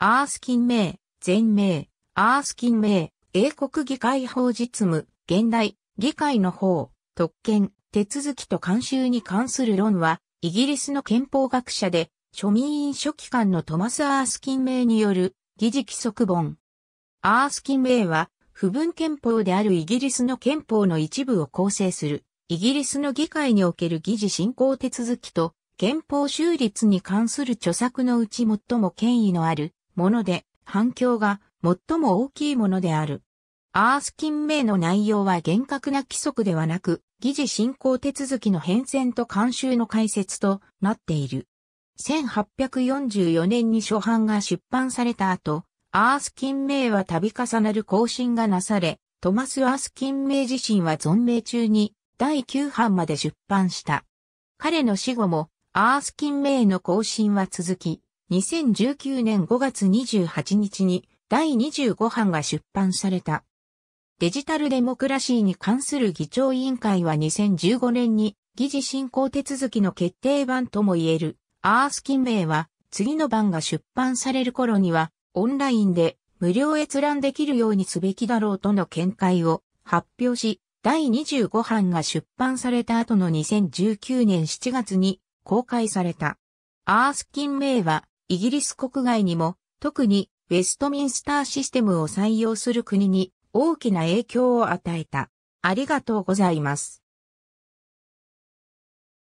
アースキン名、全名、アースキン名、英国議会法実務、現代、議会の法、特権、手続きと慣習に関する論は、イギリスの憲法学者で、庶民院書記官のトマス・アースキン名による、議事規則本。アースキン名は、不分憲法であるイギリスの憲法の一部を構成する、イギリスの議会における議事進行手続きと、憲法修立に関する著作のうち最も権威のある、もので、反響が最も大きいものである。アースキン名の内容は厳格な規則ではなく、議事進行手続きの変遷と慣習の解説となっている。1844年に初版が出版された後、アースキン名は度重なる更新がなされ、トマス・アースキン名自身は存命中に第9版まで出版した。彼の死後もアースキン名の更新は続き、2019年5月28日に第25版が出版された。デジタルデモクラシーに関する議長委員会は2015年に議事進行手続きの決定版とも言えるアースキン名は次の版が出版される頃にはオンラインで無料閲覧できるようにすべきだろうとの見解を発表し、第25版が出版された後の2019年7月に公開された。アースキン名はイギリス国外にも、特にウェストミンスターシステムを採用する国に大きな影響を与えた。ありがとうございます。